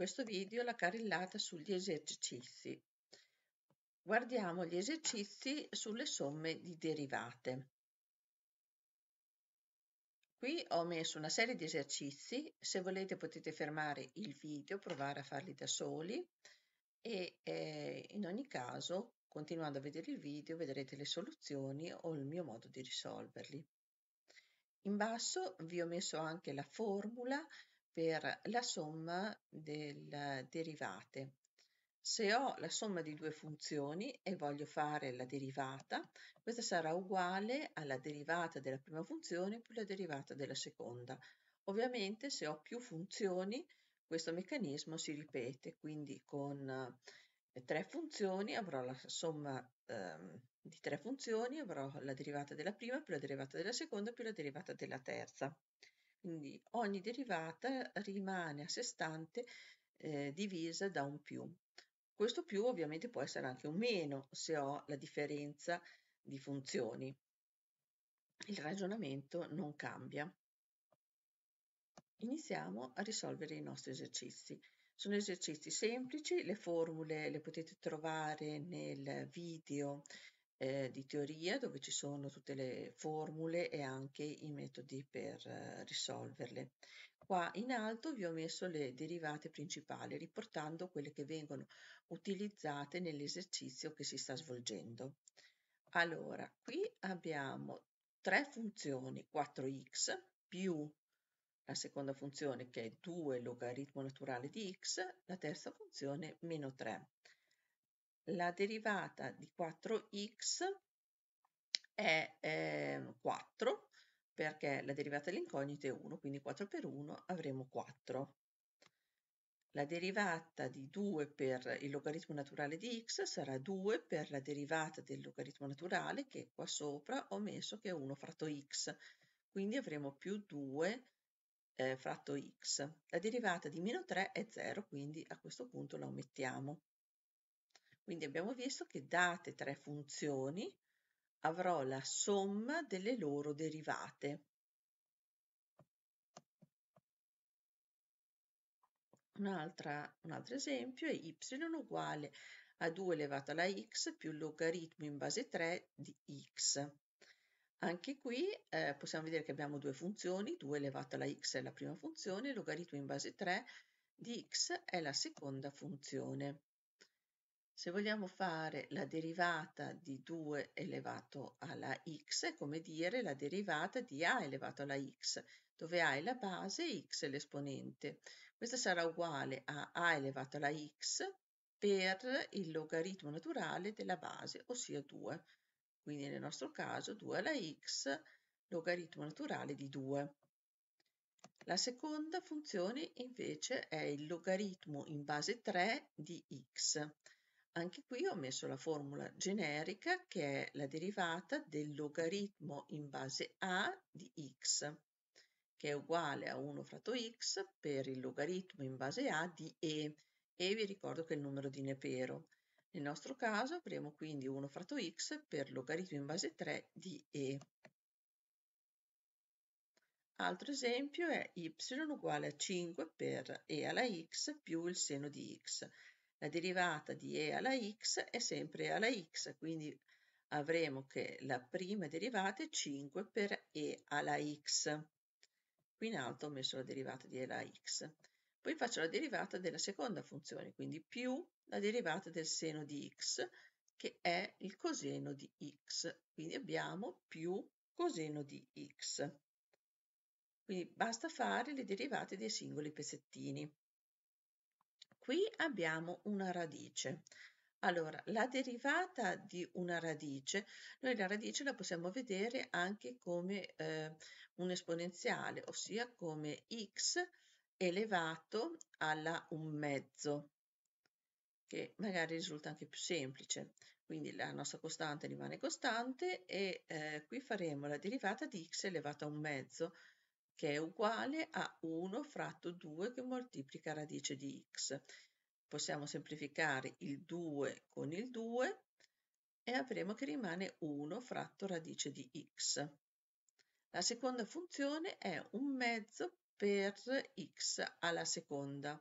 questo video la carrellata sugli esercizi. Guardiamo gli esercizi sulle somme di derivate. Qui ho messo una serie di esercizi, se volete potete fermare il video, provare a farli da soli e eh, in ogni caso, continuando a vedere il video, vedrete le soluzioni o il mio modo di risolverli. In basso vi ho messo anche la formula per la somma delle derivate. Se ho la somma di due funzioni e voglio fare la derivata, questa sarà uguale alla derivata della prima funzione più la derivata della seconda. Ovviamente se ho più funzioni questo meccanismo si ripete, quindi con eh, tre funzioni avrò la somma ehm, di tre funzioni, avrò la derivata della prima più la derivata della seconda più la derivata della terza. Quindi ogni derivata rimane a sé stante eh, divisa da un più. Questo più ovviamente può essere anche un meno se ho la differenza di funzioni. Il ragionamento non cambia. Iniziamo a risolvere i nostri esercizi. Sono esercizi semplici, le formule le potete trovare nel video eh, di teoria dove ci sono tutte le formule e anche i metodi per eh, risolverle. Qua in alto vi ho messo le derivate principali, riportando quelle che vengono utilizzate nell'esercizio che si sta svolgendo. Allora, qui abbiamo tre funzioni, 4x più la seconda funzione che è 2 logaritmo naturale di x, la terza funzione meno 3 la derivata di 4x è eh, 4 perché la derivata dell'incognita è 1, quindi 4 per 1 avremo 4. La derivata di 2 per il logaritmo naturale di x sarà 2 per la derivata del logaritmo naturale che qua sopra ho messo che è 1 fratto x, quindi avremo più 2 eh, fratto x. La derivata di meno 3 è 0, quindi a questo punto la omettiamo. Quindi abbiamo visto che date tre funzioni avrò la somma delle loro derivate. Un, un altro esempio è y uguale a 2 elevato alla x più logaritmo in base 3 di x. Anche qui eh, possiamo vedere che abbiamo due funzioni, 2 elevato alla x è la prima funzione, logaritmo in base 3 di x è la seconda funzione. Se vogliamo fare la derivata di 2 elevato alla x, è come dire la derivata di a elevato alla x, dove a è la base e x è l'esponente. Questa sarà uguale a a elevato alla x per il logaritmo naturale della base, ossia 2. Quindi nel nostro caso 2 alla x logaritmo naturale di 2. La seconda funzione invece è il logaritmo in base 3 di x. Anche qui ho messo la formula generica che è la derivata del logaritmo in base a di x, che è uguale a 1 fratto x per il logaritmo in base a di e, e vi ricordo che è il numero di Nepero. Nel nostro caso avremo quindi 1 fratto x per logaritmo in base 3 di e. Altro esempio è y uguale a 5 per e alla x più il seno di x. La derivata di e alla x è sempre e alla x, quindi avremo che la prima derivata è 5 per e alla x. Qui in alto ho messo la derivata di e alla x. Poi faccio la derivata della seconda funzione, quindi più la derivata del seno di x, che è il coseno di x. Quindi abbiamo più coseno di x. Quindi basta fare le derivate dei singoli pezzettini. Qui abbiamo una radice. Allora, la derivata di una radice, noi la radice la possiamo vedere anche come eh, un esponenziale, ossia come x elevato alla un mezzo, che magari risulta anche più semplice. Quindi la nostra costante rimane costante e eh, qui faremo la derivata di x elevato a un mezzo, che è uguale a 1 fratto 2 che moltiplica radice di x. Possiamo semplificare il 2 con il 2 e avremo che rimane 1 fratto radice di x. La seconda funzione è un mezzo per x alla seconda.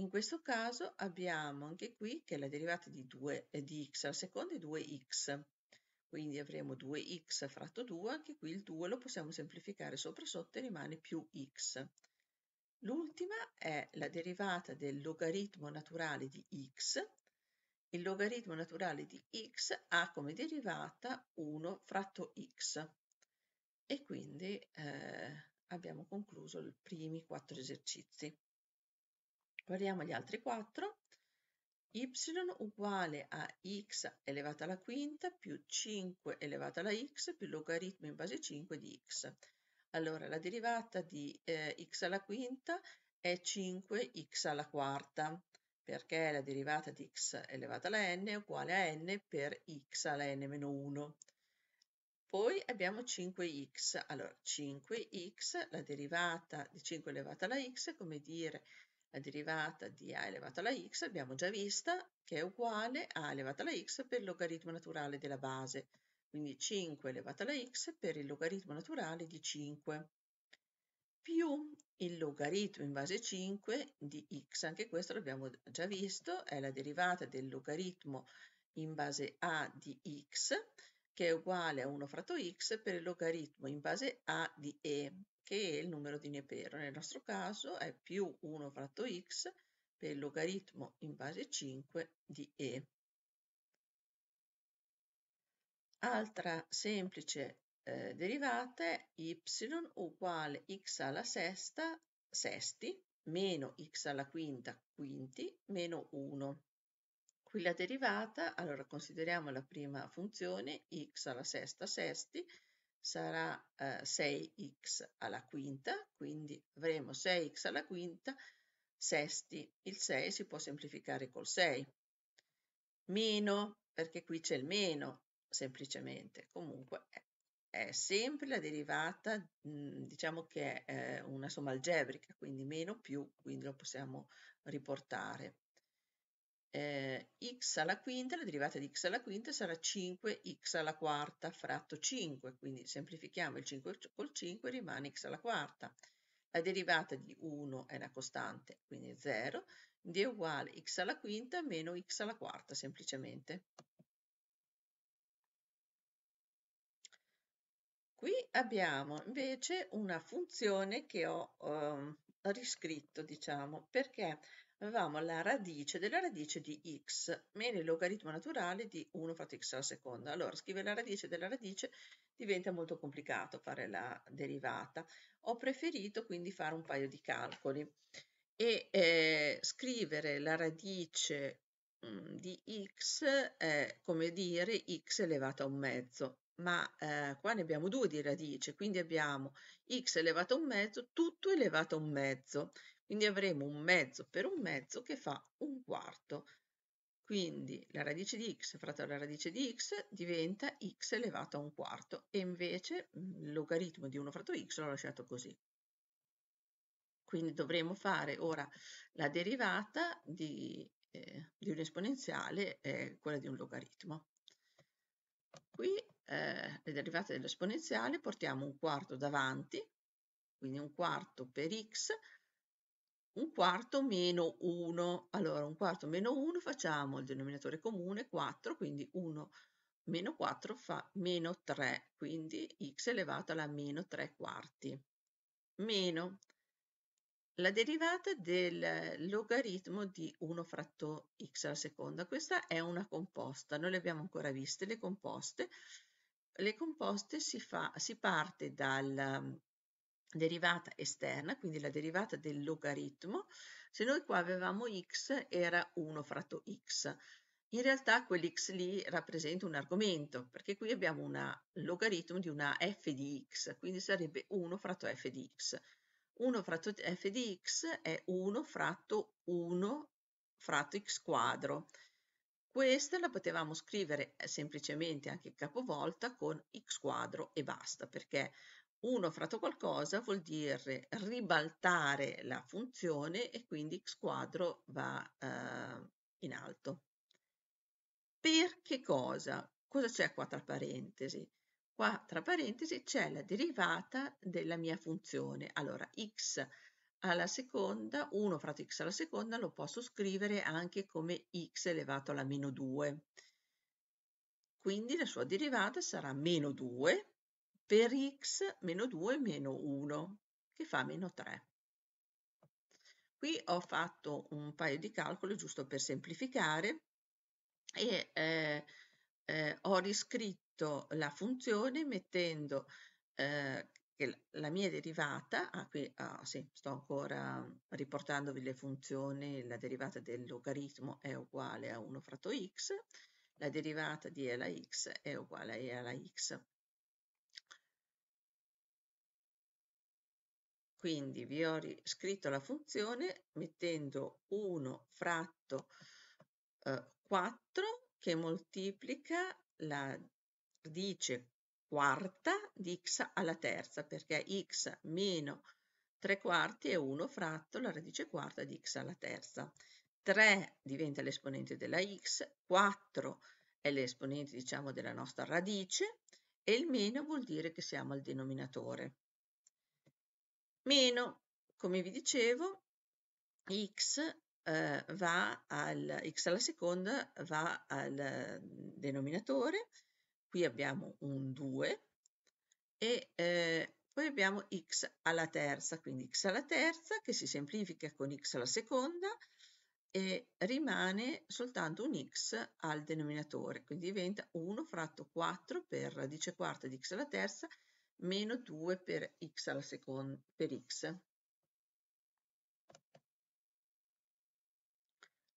In questo caso abbiamo anche qui che la derivata di, 2, di x alla seconda è 2x quindi avremo 2x fratto 2, anche qui il 2 lo possiamo semplificare sopra sotto e rimane più x. L'ultima è la derivata del logaritmo naturale di x. Il logaritmo naturale di x ha come derivata 1 fratto x. E quindi eh, abbiamo concluso i primi quattro esercizi. Guardiamo gli altri quattro y uguale a x elevata alla quinta più 5 elevata alla x più logaritmo in base 5 di x. Allora, la derivata di eh, x alla quinta è 5x alla quarta, perché la derivata di x elevata alla n è uguale a n per x alla n meno 1. Poi abbiamo 5x, allora 5x, la derivata di 5 elevata alla x è come dire la derivata di a elevato alla x abbiamo già vista che è uguale a elevato alla x per il logaritmo naturale della base, quindi 5 elevato alla x per il logaritmo naturale di 5, più il logaritmo in base 5 di x, anche questo l'abbiamo già visto, è la derivata del logaritmo in base a di x, che è uguale a 1 fratto x per il logaritmo in base a di e, che il numero di Nepero. Nel nostro caso è più 1 fratto x per il logaritmo in base 5 di e. Altra semplice eh, derivata è y uguale x alla sesta sesti meno x alla quinta quinti meno 1. Qui la derivata, allora consideriamo la prima funzione x alla sesta sesti sarà eh, 6x alla quinta, quindi avremo 6x alla quinta sesti, il 6 si può semplificare col 6, meno, perché qui c'è il meno, semplicemente, comunque è, è sempre la derivata, mh, mm, diciamo che è eh, una somma algebrica, quindi meno più, quindi lo possiamo riportare eh, x alla quinta, la derivata di x alla quinta sarà 5x alla quarta fratto 5, quindi semplifichiamo il 5 col 5 rimane x alla quarta. La derivata di 1 è la costante, quindi 0, quindi è uguale x alla quinta meno x alla quarta semplicemente. Qui abbiamo invece una funzione che ho eh, riscritto, diciamo, perché avevamo la radice della radice di x meno il logaritmo naturale di 1 fratto x alla seconda. Allora, scrivere la radice della radice diventa molto complicato fare la derivata. Ho preferito quindi fare un paio di calcoli e eh, scrivere la radice mh, mm, di x è come dire x elevato a un mezzo ma eh, qua ne abbiamo due di radice, quindi abbiamo x elevato a un mezzo, tutto elevato a un mezzo, quindi avremo un mezzo per un mezzo che fa un quarto. Quindi la radice di x fratto la radice di x diventa x elevato a un quarto e invece mm, il logaritmo di 1 fratto x l'ho lasciato così. Quindi dovremo fare ora la derivata di, eh, di un'esponenziale, eh, quella di un logaritmo. Qui eh, le derivate dell'esponenziale portiamo un quarto davanti, quindi un quarto per x un quarto meno 1. Allora, un quarto meno 1 facciamo il denominatore comune 4, quindi 1 meno 4 fa meno 3, quindi x elevato alla meno 3 quarti. Meno la derivata del logaritmo di 1 fratto x alla seconda. Questa è una composta, non le abbiamo ancora viste le composte. Le composte si, fa, si parte dal, derivata esterna, quindi la derivata del logaritmo, se noi qua avevamo x era 1 fratto x. In realtà quell'x lì rappresenta un argomento, perché qui abbiamo un logaritmo di una f di x, quindi sarebbe 1 fratto f di x. 1 fratto f di x è 1 fratto 1 fratto x quadro. Questa la potevamo scrivere eh, semplicemente anche capovolta con x quadro e basta, perché 1 fratto qualcosa vuol dire ribaltare la funzione e quindi x quadro va eh, in alto. Per che cosa? Cosa c'è qua tra parentesi? Qua tra parentesi c'è la derivata della mia funzione. Allora x alla seconda, 1 fratto x alla seconda lo posso scrivere anche come x elevato alla meno 2. Quindi la sua derivata sarà meno 2 per x meno 2 meno 1, che fa meno 3. Qui ho fatto un paio di calcoli giusto per semplificare e eh, eh, ho riscritto la funzione mettendo eh, la mia derivata, ah qui ah, sì, sto ancora riportandovi le funzioni, la derivata del logaritmo è uguale a 1 fratto x, la derivata di e alla x è uguale a e alla x Quindi vi ho scritto la funzione mettendo 1 fratto eh, 4 che moltiplica la radice quarta di x alla terza, perché x meno 3 quarti è 1 fratto la radice quarta di x alla terza. 3 diventa l'esponente della x, 4 è l'esponente diciamo della nostra radice e il meno vuol dire che siamo al denominatore meno, come vi dicevo, x eh, va al x alla seconda va al eh, denominatore, qui abbiamo un 2 e eh, poi abbiamo x alla terza, quindi x alla terza che si semplifica con x alla seconda e rimane soltanto un x al denominatore, quindi diventa 1 fratto 4 per radice quarta di x alla terza meno 2 per x alla seconda, per x.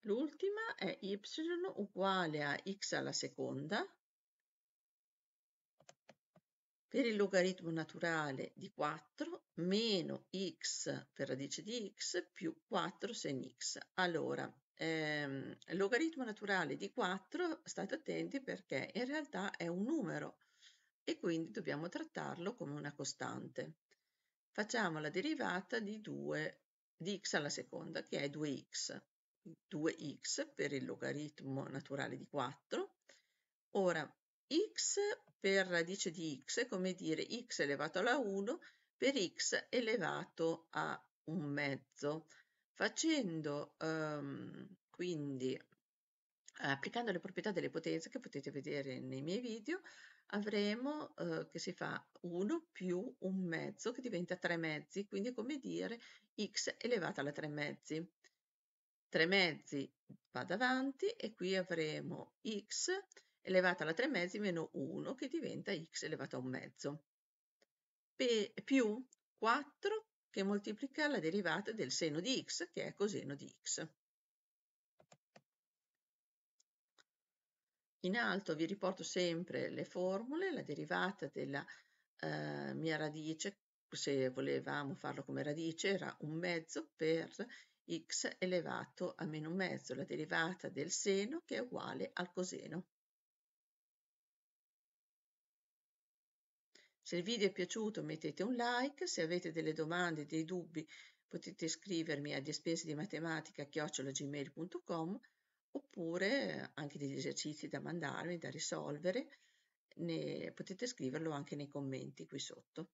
L'ultima è y uguale a x alla seconda per il logaritmo naturale di 4 meno x per radice di x più 4 sen x. Allora, ehm, logaritmo naturale di 4, state attenti perché in realtà è un numero, e quindi dobbiamo trattarlo come una costante. Facciamo la derivata di 2 di x alla seconda, che è 2x. 2x per il logaritmo naturale di 4. Ora, x per radice di x è come dire x elevato alla 1 per x elevato a un mezzo. Facendo um, quindi applicando le proprietà delle potenze che potete vedere nei miei video, avremo eh, che si fa 1 più un mezzo che diventa 3 mezzi, quindi è come dire x elevata alla 3 mezzi. 3 mezzi va davanti e qui avremo x elevata alla 3 mezzi meno 1 che diventa x elevata a un mezzo. Pe più 4 che moltiplica la derivata del seno di x che è coseno di x. In alto vi riporto sempre le formule, la derivata della eh, mia radice, se volevamo farlo come radice, era un mezzo per x elevato a meno un mezzo, la derivata del seno che è uguale al coseno. Se il video è piaciuto mettete un like, se avete delle domande, dei dubbi potete scrivermi a dispese di matematica chiocciolagmail.com oppure anche degli esercizi da mandarmi, da risolvere, ne- potete scriverlo anche nei commenti qui sotto.